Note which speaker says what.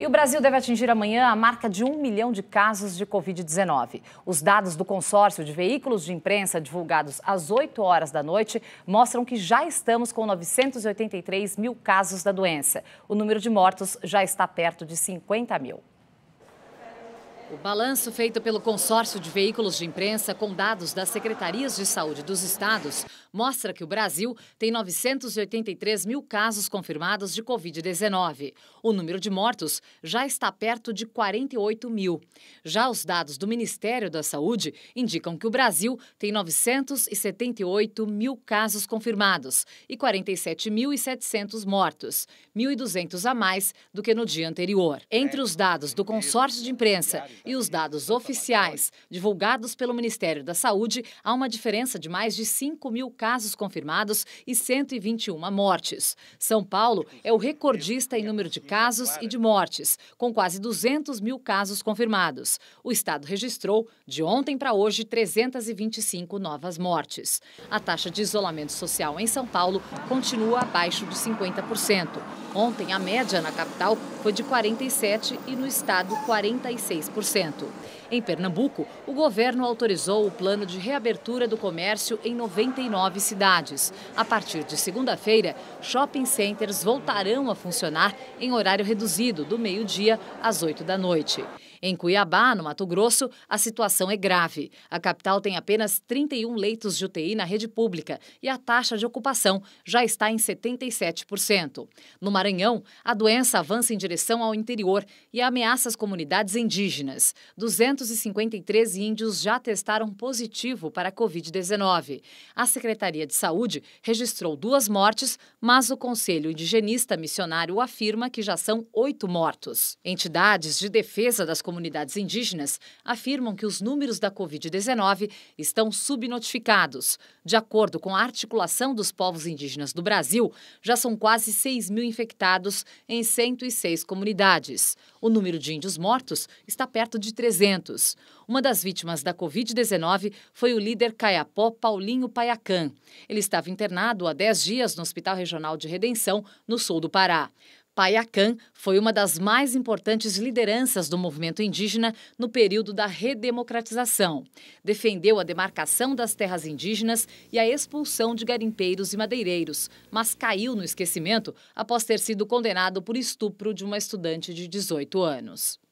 Speaker 1: E o Brasil deve atingir amanhã a marca de um milhão de casos de Covid-19. Os dados do consórcio de veículos de imprensa, divulgados às 8 horas da noite, mostram que já estamos com 983 mil casos da doença. O número de mortos já está perto de 50 mil. O balanço feito pelo consórcio de veículos de imprensa com dados das secretarias de saúde dos estados mostra que o Brasil tem 983 mil casos confirmados de Covid-19. O número de mortos já está perto de 48 mil. Já os dados do Ministério da Saúde indicam que o Brasil tem 978 mil casos confirmados e 47.700 mortos, 1.200 a mais do que no dia anterior. Entre os dados do consórcio de imprensa e os dados oficiais divulgados pelo Ministério da Saúde, há uma diferença de mais de 5 mil casos confirmados e 121 mortes. São Paulo é o recordista em número de casos e de mortes, com quase 200 mil casos confirmados. O estado registrou, de ontem para hoje, 325 novas mortes. A taxa de isolamento social em São Paulo continua abaixo de 50%. Ontem, a média na capital foi de 47% e no estado 46%. Em Pernambuco, o governo autorizou o plano de reabertura do comércio em 99 cidades. A partir de segunda-feira, shopping centers voltarão a funcionar em horário reduzido, do meio-dia às 8 da noite. Em Cuiabá, no Mato Grosso, a situação é grave. A capital tem apenas 31 leitos de UTI na rede pública e a taxa de ocupação já está em 77%. No Maranhão, a doença avança em direção ao interior e ameaça as comunidades indígenas. 253 índios já testaram positivo para a Covid-19. A Secretaria de Saúde registrou duas mortes, mas o Conselho Indigenista Missionário afirma que já são oito mortos. Entidades de defesa das comunidades comunidades indígenas afirmam que os números da Covid-19 estão subnotificados. De acordo com a articulação dos povos indígenas do Brasil, já são quase 6 mil infectados em 106 comunidades. O número de índios mortos está perto de 300. Uma das vítimas da Covid-19 foi o líder caiapó Paulinho Paiacan. Ele estava internado há 10 dias no Hospital Regional de Redenção, no sul do Pará. Paiacan foi uma das mais importantes lideranças do movimento indígena no período da redemocratização. Defendeu a demarcação das terras indígenas e a expulsão de garimpeiros e madeireiros, mas caiu no esquecimento após ter sido condenado por estupro de uma estudante de 18 anos.